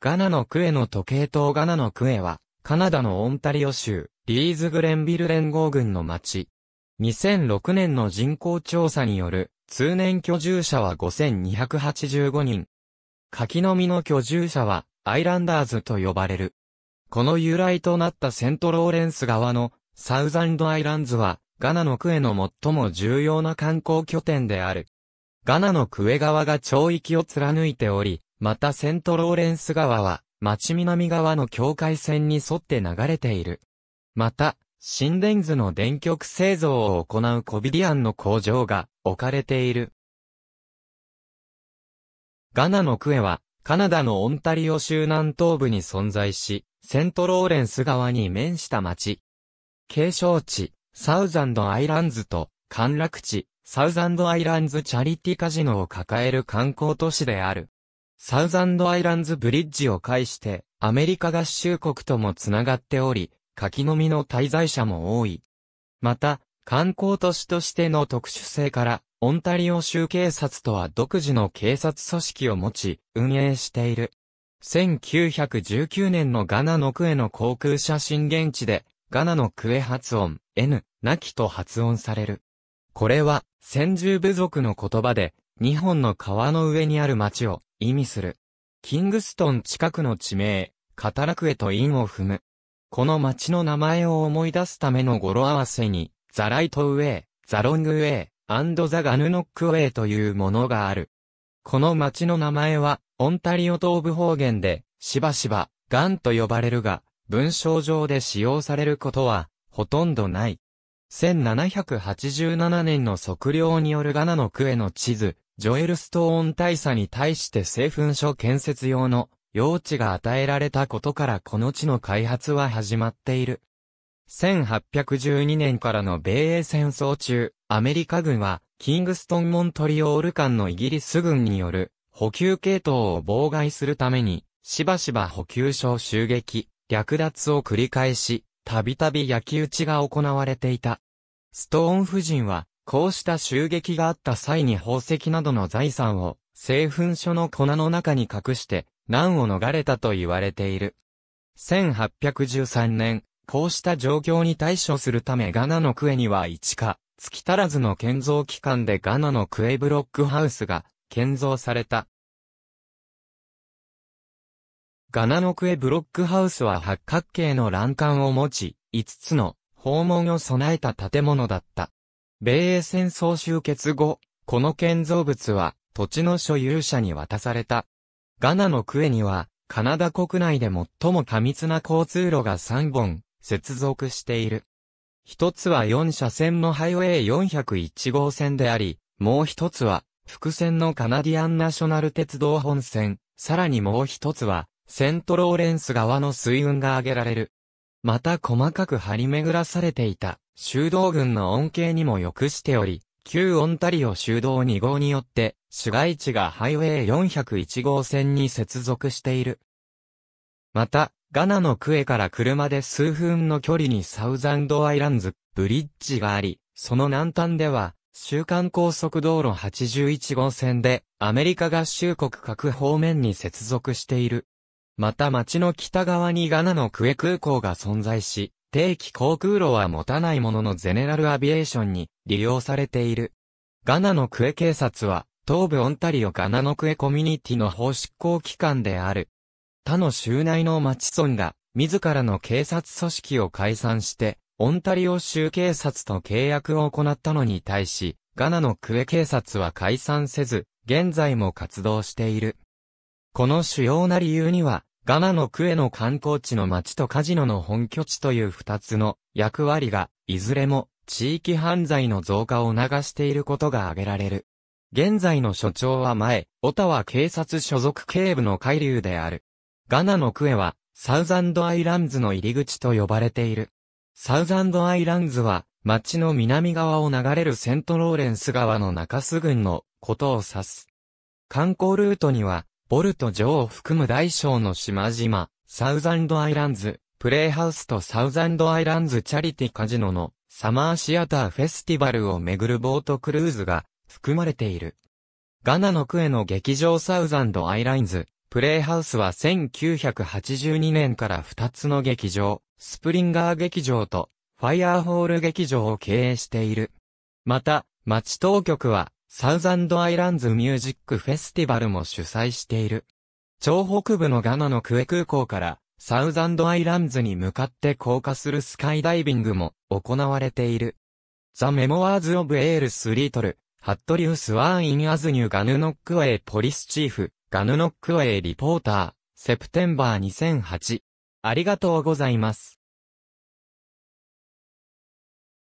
ガナのクエの時計塔ガナのクエは、カナダのオンタリオ州、リーズグレンビル連合軍の町。2006年の人口調査による、通年居住者は5285人。柿の実の居住者は、アイランダーズと呼ばれる。この由来となったセントローレンス側の、サウザンドアイランズは、ガナのクエの最も重要な観光拠点である。ガナのクエ側が町域を貫いており、またセントローレンス川は、町南側の境界線に沿って流れている。また、新電図の電極製造を行うコビディアンの工場が置かれている。ガナのクエは、カナダのオンタリオ州南東部に存在し、セントローレンス川に面した町。継承地、サウザンドアイランズと、陥落地、サウザンドアイランズチャリティカジノを抱える観光都市である。サウザンドアイランズブリッジを介して、アメリカ合衆国ともつながっており、柿の実みの滞在者も多い。また、観光都市としての特殊性から、オンタリオ州警察とは独自の警察組織を持ち、運営している。1919年のガナのクエの航空写真現地で、ガナのクエ発音、N、なきと発音される。これは、先住部族の言葉で、日本の川の上にある町を意味する。キングストン近くの地名、カタラクエとインを踏む。この町の名前を思い出すための語呂合わせに、ザライトウェイ、ザロングウェイ、アンドザガヌノックウェイというものがある。この町の名前は、オンタリオ東部方言で、しばしば、ガンと呼ばれるが、文章上で使用されることは、ほとんどない。1787年の測量によるガナのクエの地図、ジョエルストーン大佐に対して製粉所建設用の用地が与えられたことからこの地の開発は始まっている。1812年からの米英戦争中、アメリカ軍は、キングストン・モントリオール間のイギリス軍による補給系統を妨害するために、しばしば補給所を襲撃、略奪を繰り返し、たびたび焼き討ちが行われていた。ストーン夫人は、こうした襲撃があった際に宝石などの財産を、製粉所の粉の中に隠して、難を逃れたと言われている。1813年、こうした状況に対処するためガナのクエには1か、月足らずの建造期間でガナのクエブロックハウスが建造された。ガナのクエブロックハウスは八角形の欄干を持ち、5つの訪問を備えた建物だった。米英戦争終結後、この建造物は土地の所有者に渡された。ガナのクエには、カナダ国内で最も過密な交通路が3本、接続している。一つは4車線のハイウェイ401号線であり、もう一つは、複線のカナディアンナショナル鉄道本線、さらにもう一つは、セントローレンス側の水運が挙げられる。また細かく張り巡らされていた修道軍の恩恵にも良くしており、旧オンタリオ修道2号によって、市街地がハイウェイ401号線に接続している。また、ガナのクエから車で数分の距離にサウザンドアイランズ、ブリッジがあり、その南端では、週間高速道路81号線で、アメリカ合衆国各方面に接続している。また町の北側にガナのクエ空港が存在し、定期航空路は持たないもののゼネラルアビエーションに利用されている。ガナのクエ警察は、東部オンタリオガナのクエコミュニティの法執行機関である。他の州内の町村が、自らの警察組織を解散して、オンタリオ州警察と契約を行ったのに対し、ガナのクエ警察は解散せず、現在も活動している。この主要な理由には、ガナのクエの観光地の町とカジノの本拠地という二つの役割が、いずれも地域犯罪の増加を促していることが挙げられる。現在の所長は前、オタワ警察所属警部の海流である。ガナのクエは、サウザンドアイランズの入り口と呼ばれている。サウザンドアイランズは、町の南側を流れるセントローレンス川の中州郡のことを指す。観光ルートには、ボルト城を含む大小の島々、サウザンドアイランズ、プレイハウスとサウザンドアイランズチャリティカジノのサマーシアターフェスティバルを巡るボートクルーズが含まれている。ガナのクエの劇場サウザンドアイランズ、プレイハウスは1982年から2つの劇場、スプリンガー劇場とファイアーホール劇場を経営している。また、町当局はサウザンドアイランズミュージックフェスティバルも主催している。超北部のガナのクエ空港からサウザンドアイランズに向かって降下するスカイダイビングも行われている。ザ・メモワーズ・オブ・エールス・リートル、ハットリウス・ワーン・イン・アズニュー・ガヌノックウェイ・ポリス・チーフ、ガヌノックウェイ・リポーター、セプテンバー2008。ありがとうございます。